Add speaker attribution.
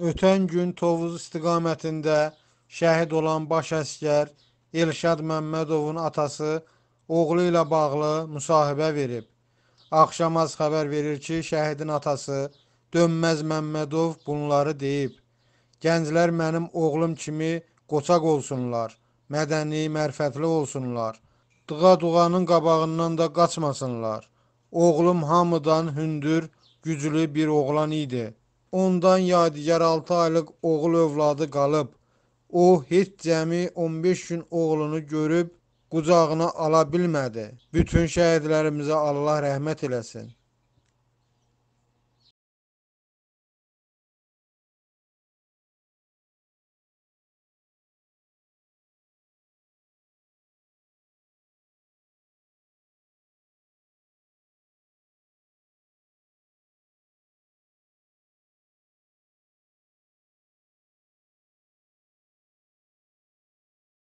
Speaker 1: Ötən gün Tovuz istiqamətində şəhid olan baş əskər Elşad Məmmədovun atası oğlu ilə bağlı müsahibə verib. Axşamaz xəbər verir ki, şəhidin atası Dönməz Məmmədov bunları deyib. Gənclər mənim oğlum kimi qoçaq olsunlar, mədəni, mərfətli olsunlar. Dığa-duğanın qabağından da qaçmasınlar. Oğlum hamıdan hündür, güclü bir oğlan idi.'' Ondan yadigar 6 aylıq oğul övladı qalıb. O heç cəmi 15 gün oğlunu görüb qucağına ala bilmədi. Bütün şəhidlərimizə Allah rəhmət eləsin.